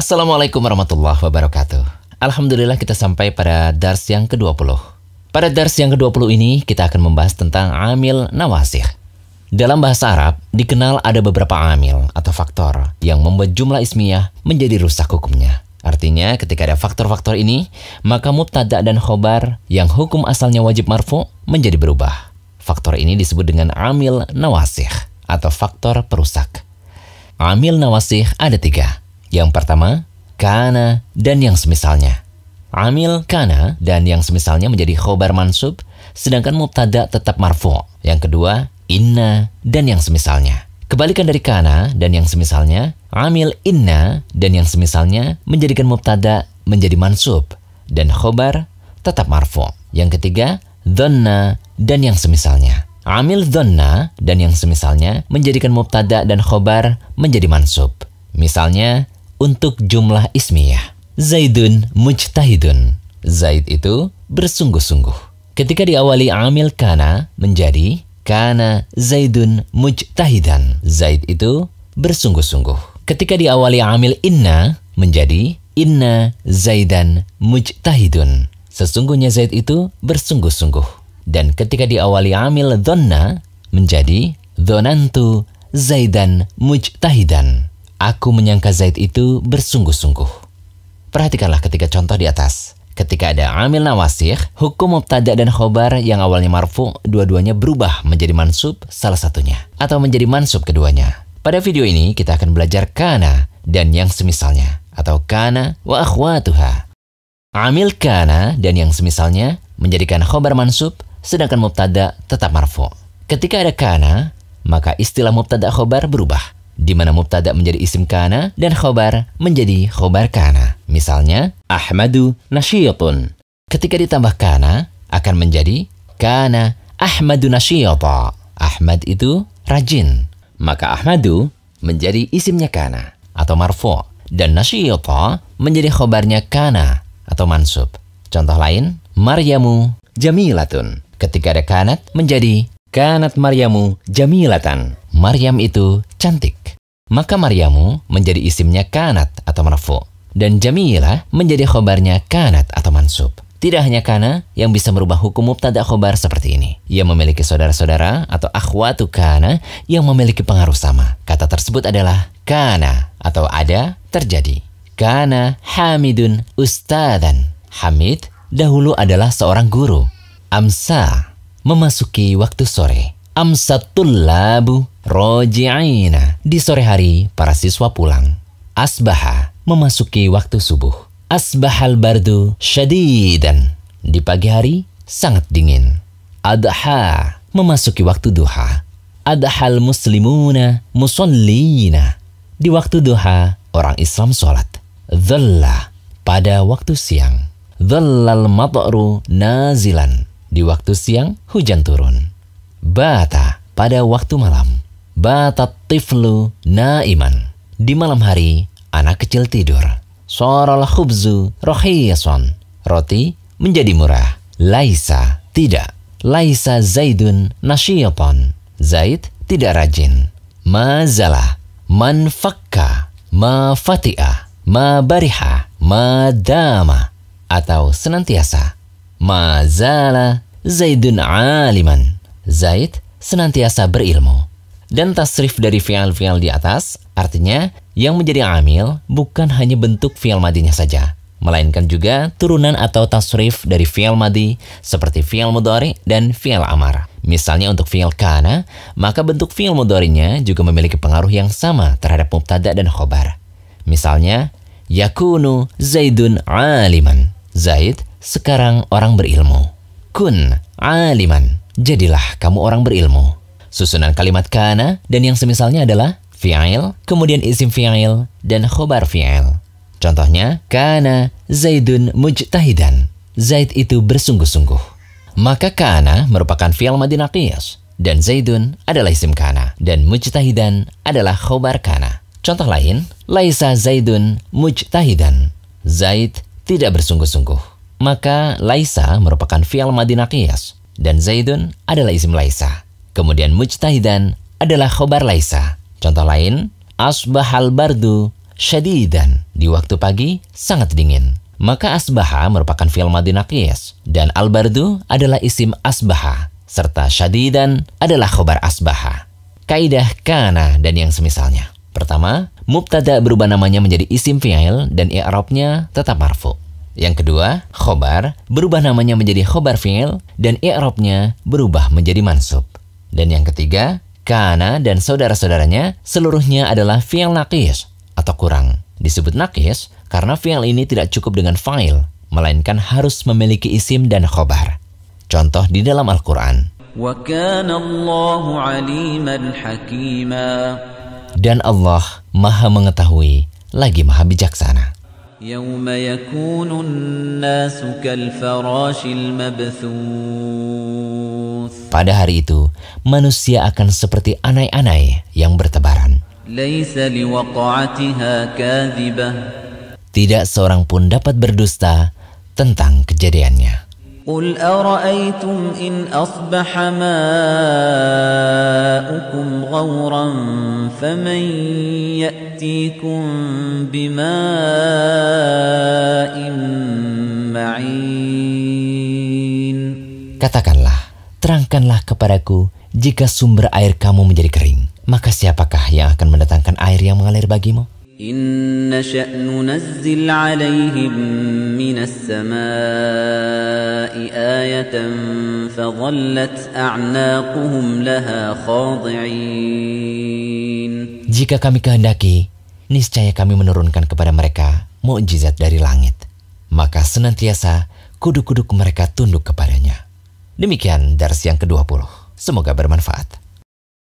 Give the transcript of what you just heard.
Assalamualaikum warahmatullahi wabarakatuh. Alhamdulillah kita sampai pada dars yang ke-20. Pada dars yang ke-20 ini kita akan membahas tentang amil nawasih. Dalam bahasa Arab, dikenal ada beberapa amil atau faktor yang membuat jumlah ismiyah menjadi rusak hukumnya. Artinya ketika ada faktor-faktor ini, maka mubtada dan khobar yang hukum asalnya wajib marfu menjadi berubah. Faktor ini disebut dengan amil nawasih atau faktor perusak. Amil nawasih ada tiga, yang pertama, kana dan yang semisalnya. Amil kana dan yang semisalnya menjadi khobar mansub, sedangkan mubtada tetap marfu. Yang kedua, inna dan yang semisalnya. Kebalikan dari kana dan yang semisalnya, amil inna dan yang semisalnya menjadikan mubtada menjadi mansub dan khobar tetap marfu. Yang ketiga, donna dan yang semisalnya. Amil donna dan yang semisalnya menjadikan mubtada dan khobar menjadi mansub. Misalnya, untuk jumlah ismiyah. Zaidun mujtahidun. Zaid itu bersungguh-sungguh. Ketika diawali amil kana menjadi kana zaidun mujtahidan. Zaid itu bersungguh-sungguh. Ketika diawali amil inna menjadi inna zaidan mujtahidun. Sesungguhnya Zaid itu bersungguh-sungguh. Dan ketika diawali amil dhanna menjadi dhonantu zaidan mujtahidan. Aku menyangka Zaid itu bersungguh-sungguh. Perhatikanlah ketika contoh di atas. Ketika ada amil nawasih, hukum mubtada dan khobar yang awalnya marfu, dua-duanya berubah menjadi mansub salah satunya. Atau menjadi mansub keduanya. Pada video ini kita akan belajar kana dan yang semisalnya. Atau kana wa akhwatuha. Amil kana dan yang semisalnya menjadikan khobar mansub, sedangkan mubtada tetap marfu. Ketika ada kana, maka istilah mubtada khobar berubah di mana mubtada menjadi isim kana dan khobar menjadi khobar kana. Misalnya, Ahmadu nasyitun. Ketika ditambah kana, akan menjadi kana Ahmadu nasyita. Ahmad itu rajin. Maka Ahmadu menjadi isimnya kana atau marfu dan nasyita menjadi khobarnya kana atau mansub. Contoh lain, Maryamu jamilatun. Ketika ada kanat menjadi kanat Maryamu jamilatan. Maryam itu cantik. Maka Maryamu menjadi isimnya kanat atau marfu. Dan Jamilah menjadi khobarnya kanat atau mansub. Tidak hanya Kana yang bisa merubah hukum mubtada khobar seperti ini. Ia memiliki saudara-saudara atau akhwatu Kana yang memiliki pengaruh sama. Kata tersebut adalah Kana atau ada terjadi. Kana Hamidun Ustadan. Hamid dahulu adalah seorang guru. Amsa memasuki waktu sore. Amsatullabu Roji'ina. Di sore hari, para siswa pulang. Asbaha memasuki waktu subuh. Asbahal bardu syadidan. Di pagi hari, sangat dingin. Adha memasuki waktu duha. Adhal muslimuna musallina. Di waktu duha, orang Islam sholat. Dhalla pada waktu siang. Dhallal mat'ru nazilan. Di waktu siang, hujan turun. Bata pada waktu malam batat tiflu naiman. Di malam hari, anak kecil tidur. Soral khubzu rohiyason. Roti menjadi murah. Laisa tidak. Laisa Zaidun nasyiyapon. Zaid tidak rajin. Mazalah. Manfakka. Mafati'ah. Mabariha. Madama. Atau senantiasa. Mazala Zaidun aliman. Zaid senantiasa berilmu dan tasrif dari fi'al-fi'al di atas, artinya yang menjadi amil bukan hanya bentuk fi'al madinya saja, melainkan juga turunan atau tasrif dari fi'al madi seperti fi'al mudhari dan fi'al amar. Misalnya untuk fi'il kana, maka bentuk fi'il mudhari'nya juga memiliki pengaruh yang sama terhadap mubtada dan khobar. Misalnya, yakunu zaidun aliman. Zaid sekarang orang berilmu. Kun aliman. Jadilah kamu orang berilmu. Susunan kalimat kana dan yang semisalnya adalah fi'il, kemudian isim fi'il, dan khobar fi'il. Contohnya, kana zaidun mujtahidan. Zaid itu bersungguh-sungguh. Maka kana merupakan fi'il madinah qiyas. Dan zaidun adalah isim kana. Dan mujtahidan adalah khobar kana. Contoh lain, Laisa Zaidun mujtahidan. Zaid tidak bersungguh-sungguh. Maka Laisa merupakan fi'il madinah qiyas dan Zaidun adalah isim Laisa. Kemudian mujtahidan adalah khobar laisa. Contoh lain, asbahal bardu syadidan. Di waktu pagi sangat dingin. Maka asbaha merupakan fi'il madhi naqis dan al-bardu adalah isim asbaha serta syadidan adalah khobar asbaha. Kaidah kana dan yang semisalnya. Pertama, mubtada berubah namanya menjadi isim fi'il dan i'rabnya tetap marfu. Yang kedua, khobar berubah namanya menjadi khobar fi'il dan i'rabnya berubah menjadi mansub. Dan yang ketiga, Kana dan saudara-saudaranya seluruhnya adalah fi'il naqis atau kurang. Disebut naqis karena fi'il ini tidak cukup dengan fa'il, melainkan harus memiliki isim dan khobar. Contoh di dalam Al-Quran. Dan Allah maha mengetahui, lagi maha bijaksana. يوم يكون الناس كالفراش المبثوث Pada hari itu, manusia akan seperti anai-anai yang bertebaran. Tidak seorang pun dapat berdusta tentang kejadiannya. قل أرأيتم إن أصبح ماؤكم غورا فمن يأتيكم بماء معين Katakanlah, terangkanlah kepadaku jika sumber air kamu menjadi kering, maka siapakah yang akan mendatangkan air yang mengalir bagimu? إن شأن ننزل عليهم من السماء آية فظلت أعناقهم لها خاضعين Jika kami kehendaki, niscaya kami menurunkan kepada mereka mukjizat dari langit. Maka senantiasa kuduk-kuduk mereka tunduk kepadanya. Demikian dars yang ke-20. Semoga bermanfaat.